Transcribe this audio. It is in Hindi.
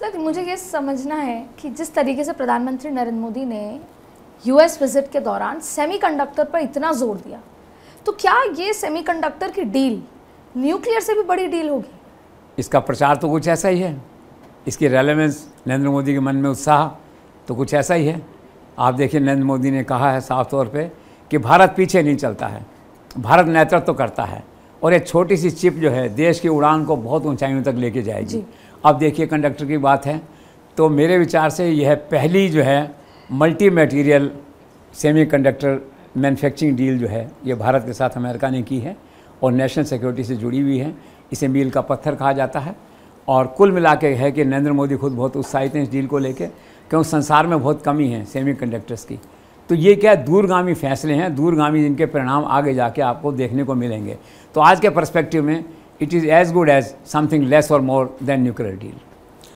सर मुझे ये समझना है कि जिस तरीके से प्रधानमंत्री नरेंद्र मोदी ने यूएस विजिट के दौरान सेमीकंडक्टर पर इतना जोर दिया तो क्या ये सेमीकंडक्टर की डील न्यूक्लियर से भी बड़ी डील होगी इसका प्रचार तो कुछ ऐसा ही है इसकी रेलेवेंस नरेंद्र मोदी के मन में उत्साह तो कुछ ऐसा ही है आप देखिए नरेंद्र मोदी ने कहा है साफ तौर पर कि भारत पीछे नहीं चलता है भारत नेतृत्व तो करता है और एक छोटी सी चिप जो है देश की उड़ान को बहुत ऊंचाइयों तक लेके जाएगी अब देखिए कंडक्टर की बात है तो मेरे विचार से यह पहली जो है multi semi semiconductor manufacturing deal जो है ये भारत के साथ अमेरिका ने की है और नेशनल सिक्योरिटी से जुड़ी हुई है इसे मील का पत्थर कहा जाता है और कुल मिला के है कि नरेंद्र मोदी खुद बहुत उत्साहित हैं इस डील को लेकर क्यों संसार में बहुत कमी है कंडक्टर्स की तो ये क्या दूरगामी फैसले हैं दूरगामी जिनके परिणाम आगे जाके आपको देखने को मिलेंगे तो आज के परस्पेक्टिव में it is as good as something less और मोर देन न्यूक्लियर डील